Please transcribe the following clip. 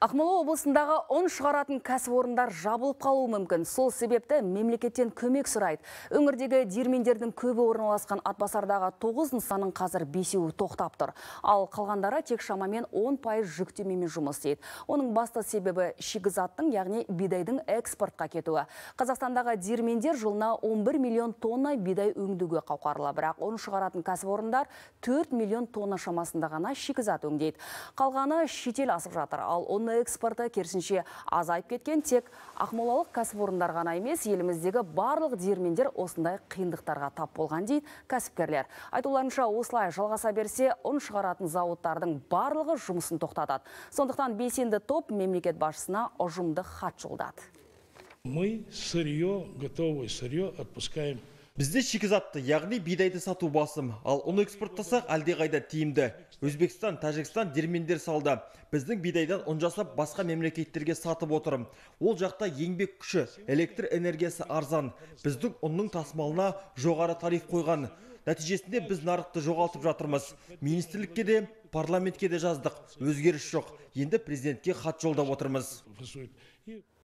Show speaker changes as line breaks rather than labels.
Ақмола облысындағы он шығаратын кәсіпорындар жабылып қалуы мүмкін. Сол себепті мемлекеттен көмек сұрайды. Өңірдегі диірмендердің көбі орналасқан Атбасардағы 9 нысанның қазір бесеуі тоқтап тұр. Ал қалғандары тек шамамен 10% жүктемемен жұмыс істейді. Оның басты себебі шикізаттың, яғни бидайдың экспортқа кетуі. Қазақстандағы диірмендер жылына 11 миллион тонна бидай өңдеуге қауқарлы, бірақ ұн шығаратын кәсіпорындар 4 миллион тонна шамасында ғана шикізат өңдейді. Қалғаны шетел асып жатыр. Ал экспорта экспорты керісінше азайып кеткен тек ақмолалық кәсіпорындар ғана емес еліміздегі барлық диірмендер осындай қиындықтарға тап болған дейді кәсіпкерлер айтуларынша осылай жалғаса берсе ұн шығаратын зауыттардың барлығы жұмысын тоқтатады сондықтан белсенді топ мемлекет басшысына ұжымды хат жолдады
мы сырье готовое сырье отпускаем бізде шикізатты яғни бидайды сату басым ал ұн экспорттасақ қайда тиімді өзбекстан тәжікстан дермендер салды біздің бидайдан ұн жасап басқа мемлекеттерге сатып отырым. ол жақта еңбек күші электр энергиясы арзан біздің ұнның тасымалына жоғары тариф қойған нәтижесінде біз нарықты жоғалтып жатырмыз министрлікке де парламентке де жаздық өзгеріс жоқ енді президентке хат жолдап отырмыз